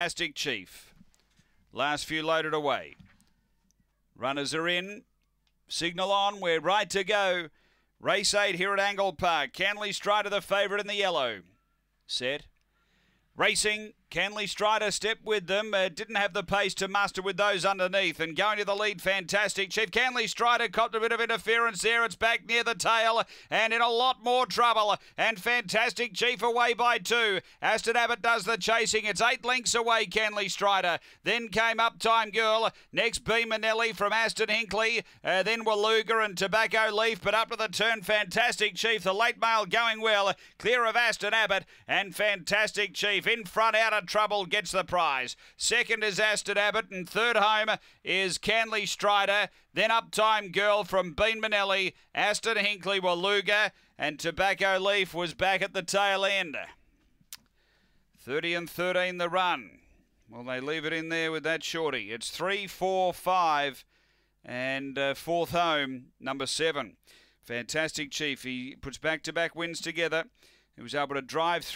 Fantastic Chief. Last few loaded away. Runners are in. Signal on. We're right to go. Race 8 here at Angle Park. Canley Strider the favourite in the yellow. Set. Racing. Canley Strider stepped with them, uh, didn't have the pace to muster with those underneath, and going to the lead, fantastic. Chief Canley Strider copped a bit of interference there. It's back near the tail and in a lot more trouble. And fantastic Chief away by two. Aston Abbott does the chasing. It's eight lengths away, Canley Strider. Then came Up Time Girl. Next, B Manelli from Aston Hinkley. Uh, then Waluga and Tobacco Leaf, but up to the turn, fantastic Chief. The late male going well, clear of Aston Abbott, and fantastic Chief in front out. Trouble gets the prize. Second is Aston Abbott, and third home is Canley Strider. Then up time Girl from Bean Manelli. Aston Hinkley Waluga, and Tobacco Leaf was back at the tail end. 30 and 13 the run. Well, they leave it in there with that shorty. It's three, four, five, and uh, fourth home, number seven. Fantastic Chief. He puts back to back wins together. He was able to drive through.